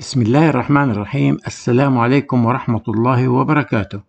بسم الله الرحمن الرحيم السلام عليكم ورحمة الله وبركاته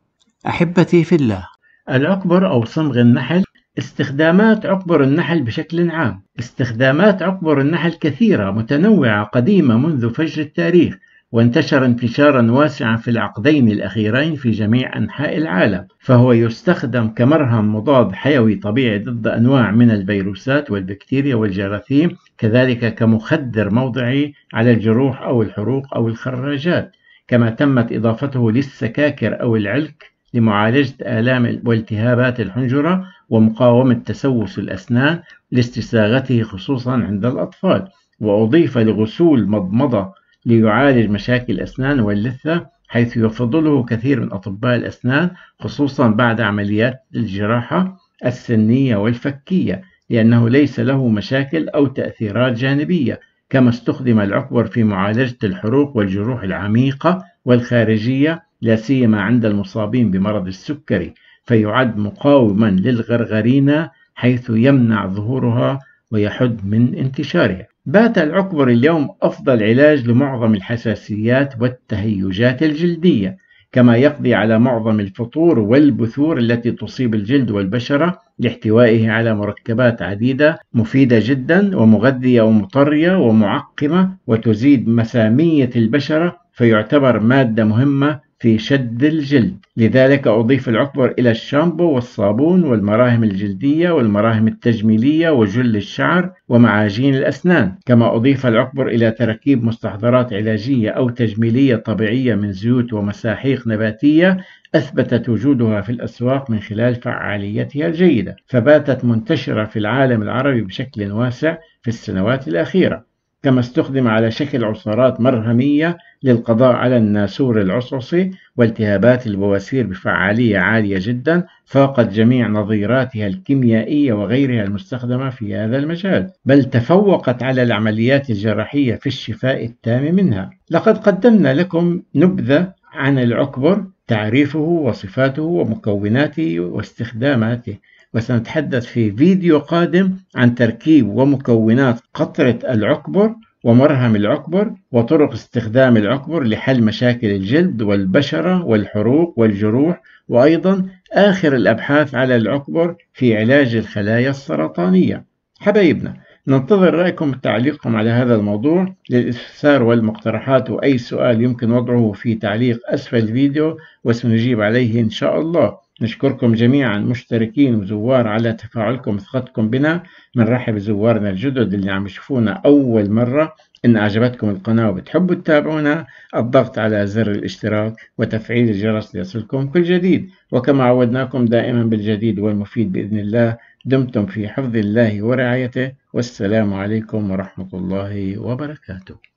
أحبتي في الله الأكبر أو صمغ النحل استخدامات عقبر النحل بشكل عام استخدامات عقبر النحل كثيرة متنوعة قديمة منذ فجر التاريخ وانتشر انتشارا واسعا في العقدين الأخيرين في جميع أنحاء العالم فهو يستخدم كمرهم مضاد حيوي طبيعي ضد أنواع من الفيروسات والبكتيريا والجراثيم كذلك كمخدر موضعي على الجروح أو الحروق أو الخراجات كما تمت إضافته للسكاكر أو العلك لمعالجة آلام والتهابات الحنجرة ومقاومة تسوس الأسنان لاستساغته خصوصا عند الأطفال وأضيف لغسول مضمضة ليعالج مشاكل الأسنان واللثة حيث يفضله كثير من أطباء الأسنان خصوصا بعد عمليات الجراحة السنية والفكية لأنه ليس له مشاكل أو تأثيرات جانبية كما استخدم العكبر في معالجة الحروق والجروح العميقة والخارجية لا سيما عند المصابين بمرض السكري فيعد مقاوما للغرغرينا حيث يمنع ظهورها ويحد من انتشارها بات العكبر اليوم أفضل علاج لمعظم الحساسيات والتهيجات الجلدية، كما يقضي على معظم الفطور والبثور التي تصيب الجلد والبشرة لاحتوائه على مركبات عديدة مفيدة جدا ومغذية ومطرية ومعقمة وتزيد مسامية البشرة فيعتبر مادة مهمة في شد الجلد لذلك أضيف العطبر إلى الشامبو والصابون والمراهم الجلدية والمراهم التجميلية وجل الشعر ومعاجين الأسنان كما أضيف العطبر إلى تركيب مستحضرات علاجية أو تجميلية طبيعية من زيوت ومساحيق نباتية أثبتت وجودها في الأسواق من خلال فعاليتها الجيدة فباتت منتشرة في العالم العربي بشكل واسع في السنوات الأخيرة كما استخدم على شكل عصارات مرهمية للقضاء على الناسور العصعصي والتهابات البواسير بفعالية عالية جدا فاقت جميع نظيراتها الكيميائية وغيرها المستخدمة في هذا المجال بل تفوقت على العمليات الجراحية في الشفاء التام منها لقد قدمنا لكم نبذة عن العكبر تعريفه وصفاته ومكوناته واستخداماته وسنتحدث في فيديو قادم عن تركيب ومكونات قطرة العكبر ومرهم العكبر وطرق استخدام العكبر لحل مشاكل الجلد والبشرة والحروق والجروح وأيضا آخر الأبحاث على العكبر في علاج الخلايا السرطانية حبايبنا ننتظر رأيكم تعليقكم على هذا الموضوع للاستفسار والمقترحات وأي سؤال يمكن وضعه في تعليق أسفل الفيديو وسنجيب عليه إن شاء الله نشكركم جميعا مشتركين وزوار على تفاعلكم وثقتكم بنا بنرحب بزوارنا الجدد اللي عم يشوفونا أول مرة إن أعجبتكم القناة وبتحبوا تتابعونا الضغط على زر الاشتراك وتفعيل الجرس ليصلكم كل جديد وكما عودناكم دائما بالجديد والمفيد بإذن الله دمتم في حفظ الله ورعايته والسلام عليكم ورحمة الله وبركاته